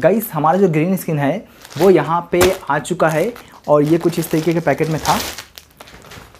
guys हमारा जो green skin है वो यहाँ पे आ चुका है और ये कुछ इस तरीके के पैकेट में था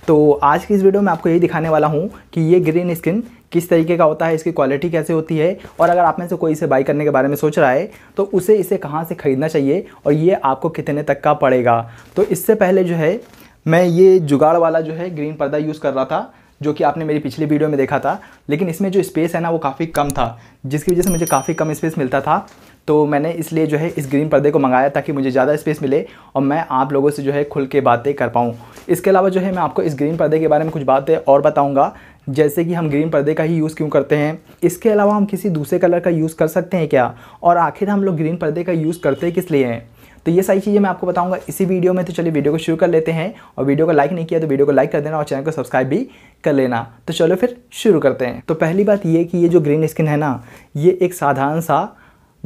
तो आज की इस वीडियो में आपको यही दिखाने वाला हूँ कि ये ग्रीन स्किन किस तरीके का होता है इसकी क्वालिटी कैसे होती है और अगर आप में से कोई इसे बाई करने के बारे में सोच रहा है तो उसे इसे कहाँ से ख़रीदना चाहिए और ये आपको कितने तक का पड़ेगा तो इससे पहले जो है मैं ये जुगाड़ वाला जो है ग्रीन पर्दा यूज़ कर रहा था जो कि आपने मेरी पिछली वीडियो में देखा था लेकिन इसमें जो स्पेस है ना वो काफ़ी कम था जिसकी वजह से मुझे काफ़ी कम स्पेस मिलता था तो मैंने इसलिए जो है इस ग्रीन पर्दे को मंगाया ताकि मुझे ज़्यादा स्पेस मिले और मैं आप लोगों से जो है खुल के बातें कर पाऊँ इसके अलावा जो है मैं आपको इस ग्रीन पर्दे के बारे में कुछ बातें और बताऊँगा जैसे कि हम ग्रीन पर्दे का ही यूज़ क्यों करते हैं इसके अलावा हम किसी दूसरे कलर का यूज़ कर सकते हैं क्या और आखिर हम लोग ग्रीन पर्दे का यूज़ करते किस लिए हैं तो ये सारी चीज़ें मैं आपको बताऊंगा इसी वीडियो में तो चलिए वीडियो को शुरू कर लेते हैं और वीडियो को लाइक नहीं किया तो वीडियो को लाइक कर देना और चैनल को सब्सक्राइब भी कर लेना तो चलो फिर शुरू करते हैं तो पहली बात ये कि ये जो ग्रीन स्किन है ना ये एक साधारण सा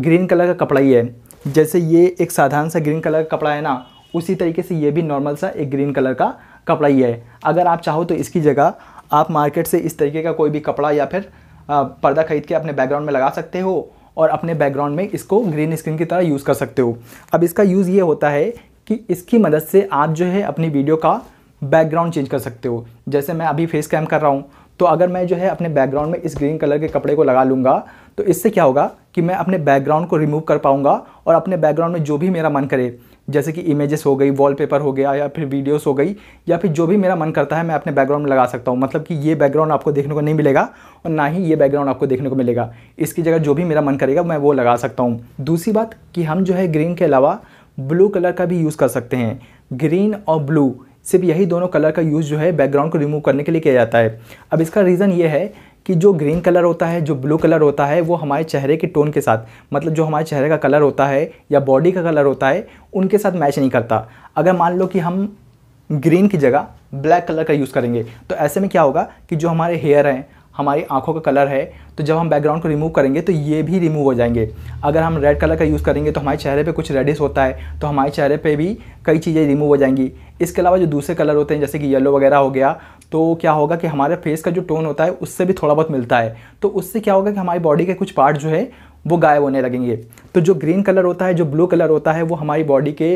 ग्रीन कलर का कपड़ा ही है जैसे ये एक साधारण सा ग्रीन कलर का कपड़ा है ना उसी तरीके से ये भी नॉर्मल सा एक ग्रीन कलर का कपड़ा ही है अगर आप चाहो तो इसकी जगह आप मार्केट से इस तरीके का कोई भी कपड़ा या फिर पर्दा खरीद के अपने बैकग्राउंड में लगा सकते हो और अपने बैकग्राउंड में इसको ग्रीन स्क्रीन की तरह यूज़ कर सकते हो अब इसका यूज़ ये होता है कि इसकी मदद से आप जो है अपनी वीडियो का बैकग्राउंड चेंज कर सकते हो जैसे मैं अभी फेस कैम कर रहा हूँ तो अगर मैं जो है अपने बैकग्राउंड में इस ग्रीन कलर के कपड़े को लगा लूँगा तो इससे क्या होगा कि मैं अपने बैकग्राउंड को रिमूव कर पाऊँगा और अपने बैकग्राउंड में जो भी मेरा मन करे जैसे कि इमेजेस हो गई वॉलपेपर हो गया या फिर वीडियोस हो गई या फिर जो भी मेरा मन करता है मैं अपने बैकग्राउंड में लगा सकता हूँ मतलब कि ये बैकग्राउंड आपको देखने को नहीं मिलेगा और ना ही ये बैकग्राउंड आपको देखने को मिलेगा इसकी जगह जो भी मेरा मन करेगा मैं वो लगा सकता हूँ दूसरी बात कि हम जो है ग्रीन के अलावा ब्लू कलर का भी यूज़ कर सकते हैं ग्रीन और ब्लू सिर्फ यही दोनों कलर का यूज़ जो है बैकग्राउंड को रिमूव करने के लिए किया जाता है अब इसका रीज़न ये है कि जो ग्रीन कलर होता है जो ब्लू कलर होता है वो हमारे चेहरे के टोन के साथ मतलब जो हमारे चेहरे का कलर होता है या बॉडी का कलर होता है उनके साथ मैच नहीं करता अगर मान लो कि हम ग्रीन की जगह ब्लैक कलर का यूज़ करेंगे तो ऐसे में क्या होगा कि जो हमारे हेयर हैं हमारी आंखों का कलर है तो जब हम बैकग्राउंड को रिमूव करेंगे तो ये भी रिमूव हो जाएंगे अगर हम रेड कलर का यूज़ करेंगे तो हमारे चेहरे पे कुछ रेडिस होता है तो हमारे चेहरे पे भी कई चीज़ें रिमूव हो जाएंगी इसके अलावा जो दूसरे कलर होते हैं जैसे कि येलो वगैरह हो गया तो क्या होगा कि हमारे फेस का जो टोन होता है उससे भी थोड़ा बहुत मिलता है तो उससे क्या होगा कि हमारी बॉडी के कुछ पार्ट जो है वो गायब होने लगेंगे तो जो ग्रीन कलर होता है जो ब्लू कलर होता है वो हमारी बॉडी के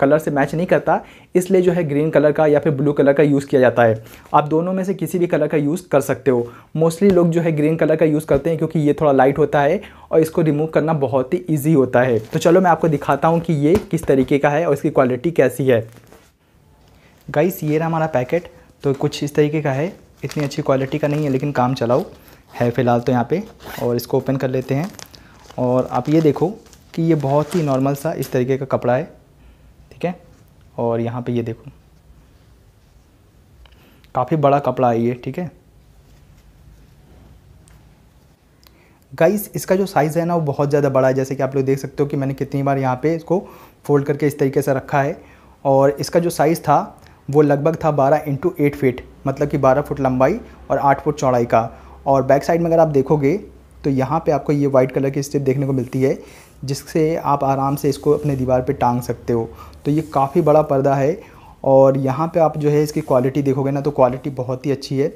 कलर से मैच नहीं करता इसलिए जो है ग्रीन कलर का या फिर ब्लू कलर का यूज़ किया जाता है आप दोनों में से किसी भी कलर का यूज़ कर सकते हो मोस्टली लोग जो है ग्रीन कलर का यूज़ करते हैं क्योंकि ये थोड़ा लाइट होता है और इसको रिमूव करना बहुत ही ईजी होता है तो चलो मैं आपको दिखाता हूँ कि ये किस तरीके का है और इसकी क्वालिटी कैसी है गाइस ये रहा हमारा पैकेट तो कुछ इस तरीके का है इतनी अच्छी क्वालिटी का नहीं है लेकिन काम चलाओ है फ़िलहाल तो यहाँ पे और इसको ओपन कर लेते हैं और आप ये देखो कि ये बहुत ही नॉर्मल सा इस तरीके का कपड़ा है ठीक है और यहाँ पे ये देखो काफ़ी बड़ा कपड़ा है ये ठीक है गाइस इसका जो साइज़ है ना वो बहुत ज़्यादा बड़ा है जैसे कि आप लोग देख सकते हो कि मैंने कितनी बार यहाँ पे इसको फोल्ड करके इस तरीके से रखा है और इसका जो साइज़ था वो लगभग था 12 इंटू एट फिट मतलब कि 12 फुट लंबाई और 8 फुट चौड़ाई का और बैक साइड में अगर आप देखोगे तो यहाँ पे आपको ये वाइट कलर की स्ट्रिप देखने को मिलती है जिससे आप आराम से इसको अपने दीवार पे टांग सकते हो तो ये काफ़ी बड़ा पर्दा है और यहाँ पे आप जो है इसकी क्वालिटी देखोगे ना तो क्वालिटी बहुत ही अच्छी है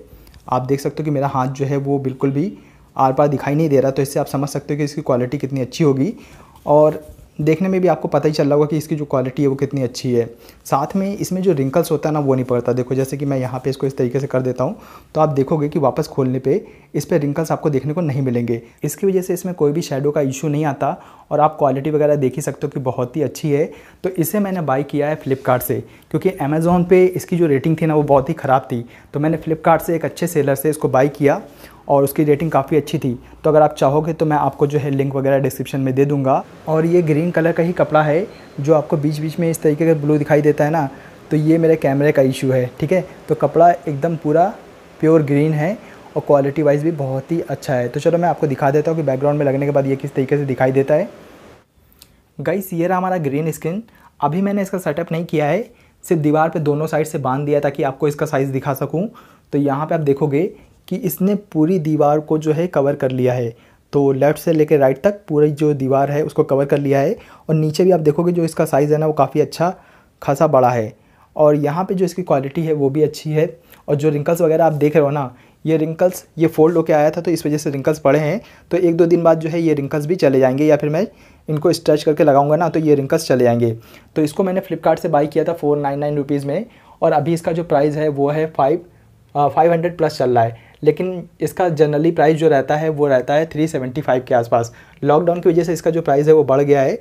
आप देख सकते हो कि मेरा हाथ जो है वो बिल्कुल भी आर पार दिखाई नहीं दे रहा तो इससे आप समझ सकते हो कि इसकी क्वालिटी कितनी अच्छी होगी और देखने में भी आपको पता ही चल रहा होगा कि इसकी जो क्वालिटी है वो कितनी अच्छी है साथ में इसमें जो रिंकल्स होता है ना वो नहीं पड़ता देखो जैसे कि मैं यहाँ पे इसको इस तरीके से कर देता हूँ तो आप देखोगे कि वापस खोलने पे इस पर रिंकल्स आपको देखने को नहीं मिलेंगे इसकी वजह से इसमें कोई भी शेडो का इशू नहीं आता और आप क्वालिटी वगैरह देख ही सकते हो कि बहुत ही अच्छी है तो इसे मैंने बाई किया है फ्लिपकार्ट से क्योंकि अमेज़ोन पर इसकी जो रेटिंग थी ना वो बहुत ही ख़राब थी तो मैंने फ्लिपकार्ट से एक अच्छे सेलर से इसको बाई किया और उसकी रेटिंग काफ़ी अच्छी थी तो अगर आप चाहोगे तो मैं आपको जो है लिंक वगैरह डिस्क्रिप्शन में दे दूँगा और ये ग्रीन कलर का ही कपड़ा है जो आपको बीच बीच में इस तरीके का ब्लू दिखाई देता है ना तो ये मेरे कैमरे का इशू है ठीक है तो कपड़ा एकदम पूरा प्योर ग्रीन है और क्वालिटी वाइज भी बहुत ही अच्छा है तो चलो मैं आपको दिखा देता हूँ कि बैकग्राउंड में लगने के बाद ये किस तरीके से दिखाई देता है गाइस ये रहा हमारा ग्रीन स्क्रीन अभी मैंने इसका सेटअप नहीं किया है सिर्फ दीवार पे दोनों साइड से बांध दिया ताकि आपको इसका साइज़ दिखा सकूं तो यहाँ पे आप देखोगे कि इसने पूरी दीवार को जो है कवर कर लिया है तो लेफ़्ट से लेकर राइट तक पूरी जो दीवार है उसको कवर कर लिया है और नीचे भी आप देखोगे जो इसका साइज़ है ना वो काफ़ी अच्छा खासा बड़ा है और यहाँ पे जो इसकी क्वालिटी है वो भी अच्छी है और जो रिंकल्स वगैरह आप देख रहे हो ना ये रिंकल्स ये फोल्ड होकर आया था तो इस वजह से रिंकल्स पड़े हैं तो एक दो दिन बाद जो है ये रिंकल्स भी चले जाएंगे या फिर मैं इनको स्ट्रेच करके लगाऊंगा ना तो ये रिंकल्स चले जाएंगे तो इसको मैंने फ्लिपकार्ट से बाई किया था फोर नाइन नाइन रुपीज़ में और अभी इसका जो प्राइस है वो है फाइव फाइव हंड्रेड प्लस चल रहा है लेकिन इसका जनरली प्राइस जो रहता है वो रहता है थ्री सेवेंटी फाइव के आसपास लॉकडाउन की वजह से इसका जो प्राइस है वो बढ़ गया है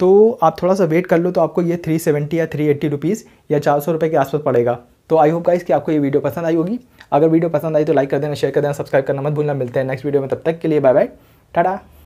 तो आप थोड़ा सा वेट कर लो तो आपको ये थ्री सेवेंटी या थ्री एट्टी रुपीज़ या चार सौ रुपये के आसपास पड़ेगा तो आई होप गाइस कि आपको ये वीडियो पसंद आई होगी अगर वीडियो पसंद आई तो लाइक कर देना शेयर कर देना सब्सक्राइब करना मत भूलना मिलते हैं नेक्स्ट वीडियो में तब तक के लिए बाय बाय टाटा